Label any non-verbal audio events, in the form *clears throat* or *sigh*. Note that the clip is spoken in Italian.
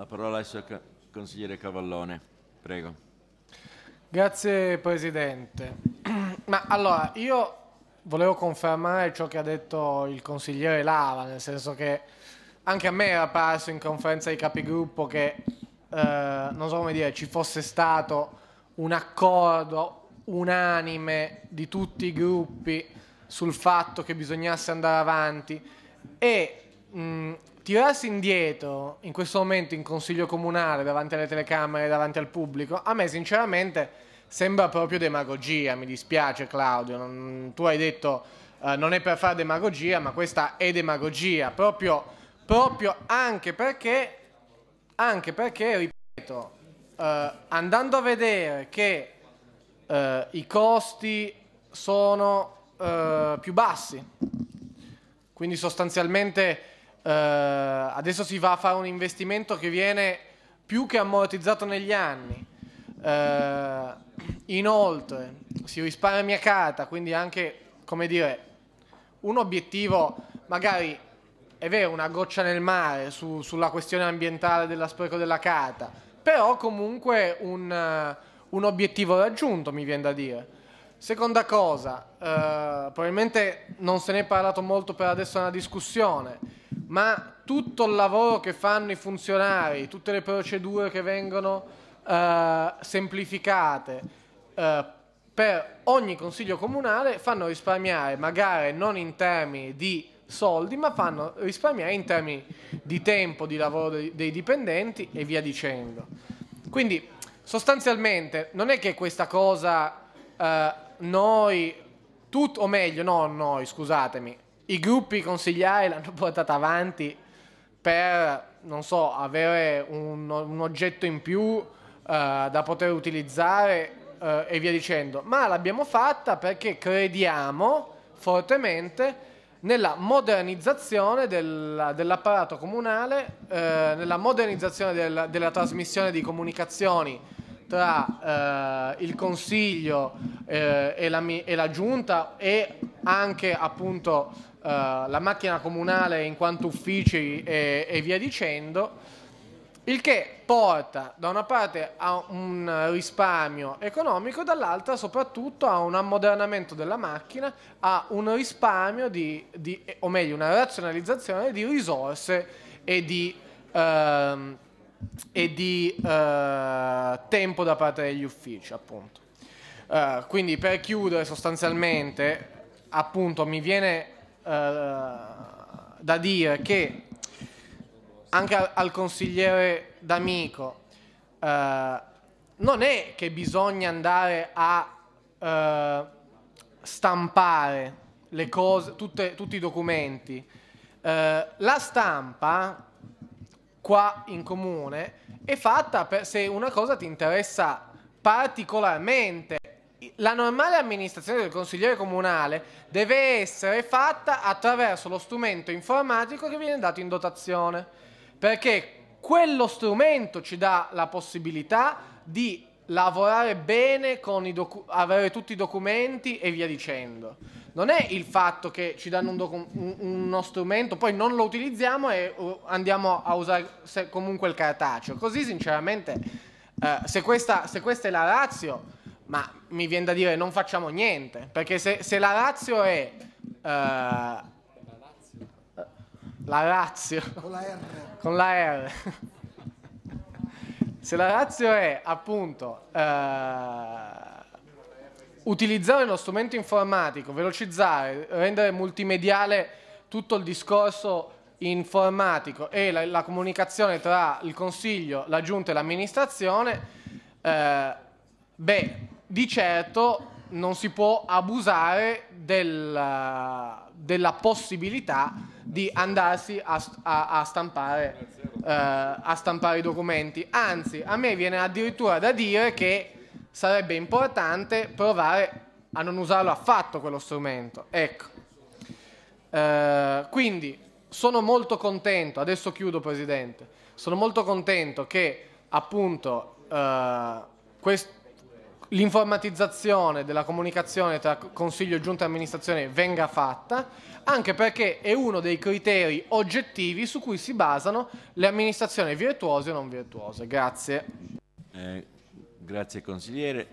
La parola adesso al consigliere Cavallone. Prego. Grazie Presidente. *clears throat* Ma allora, io volevo confermare ciò che ha detto il consigliere Lava, nel senso che anche a me era apparso in conferenza di capigruppo che, eh, non so come dire, ci fosse stato un accordo unanime di tutti i gruppi sul fatto che bisognasse andare avanti e mh, mm, tirarsi indietro in questo momento in consiglio comunale davanti alle telecamere, davanti al pubblico, a me sinceramente sembra proprio demagogia, mi dispiace Claudio, non, tu hai detto eh, non è per fare demagogia, ma questa è demagogia, proprio, proprio anche perché, anche perché ripeto, eh, andando a vedere che eh, i costi sono eh, più bassi, quindi sostanzialmente eh, adesso si va a fare un investimento che viene più che ammortizzato negli anni. Eh, inoltre si risparmia carta, quindi anche, come dire, un obiettivo magari è vero, una goccia nel mare su, sulla questione ambientale della spreco della carta, però comunque un, eh, un obiettivo raggiunto, mi viene da dire. Seconda cosa, eh, probabilmente non se ne è parlato molto per adesso nella discussione, ma tutto il lavoro che fanno i funzionari, tutte le procedure che vengono eh, semplificate eh, per ogni consiglio comunale fanno risparmiare, magari non in termini di soldi, ma fanno risparmiare in termini di tempo, di lavoro dei dipendenti e via dicendo. Quindi sostanzialmente non è che questa cosa eh, noi, tut, o meglio, non noi, scusatemi, i gruppi consigliari l'hanno *laughs* portata avanti per, non so, avere un, un oggetto in più uh, da poter utilizzare uh, e via dicendo. Ma l'abbiamo fatta perché crediamo fortemente nella modernizzazione del, dell'apparato comunale, uh, nella modernizzazione del, della trasmissione di comunicazioni tra il Consiglio e la, e, la, Giunta e anche appunto eh, la macchina comunale in quanto uffici e, e via dicendo. Il che porta da una parte a un risparmio economico, dall'altra soprattutto a un ammodernamento della macchina, a un risparmio di, di o meglio una razionalizzazione di risorse e di, ehm, e di eh, tempo da parte degli uffici appunto. Eh, quindi per chiudere sostanzialmente appunto mi viene eh, da dire che anche al, al consigliere D'Amico eh, non è che bisogna andare a eh, stampare le cose, tutte, tutti i documenti. Eh, la stampa qua in comune è fatta per se una cosa ti interessa particolarmente la normale amministrazione del consigliere comunale deve essere fatta attraverso lo strumento informatico che viene dato in dotazione, perché quello strumento ci dà la possibilità di lavorare bene, avere tutti i documenti e via dicendo. Non è il fatto che ci danno un uno strumento, poi non lo utilizziamo e uh, andiamo a usare comunque il cartaceo. Così sinceramente, eh, se, questa, se questa è la razza ma mi viene da dire non facciamo niente, perché se, se la Lazio è... Uh, la Lazio. Con la R. Con la R. se la Lazio è appunto uh, utilizzare lo strumento informatico, velocizzare, rendere multimediale tutto il discorso informatico e la, la, comunicazione tra il Consiglio, la Giunta e l'amministrazione, eh, beh, di certo non si può abusare del, della possibilità di andarsi a, a, a, stampare, uh, a, stampare, i documenti. Anzi, a me viene addirittura da dire che sarebbe importante provare a non usarlo affatto quello strumento. Ecco. Uh, quindi sono molto contento, adesso chiudo Presidente, sono molto contento che appunto uh, eh, questo l'informatizzazione della comunicazione tra Consiglio, e Giunta e Amministrazione venga fatta, anche perché è uno dei criteri oggettivi su cui si basano le amministrazioni virtuose o non virtuose. Grazie. Eh, grazie consigliere.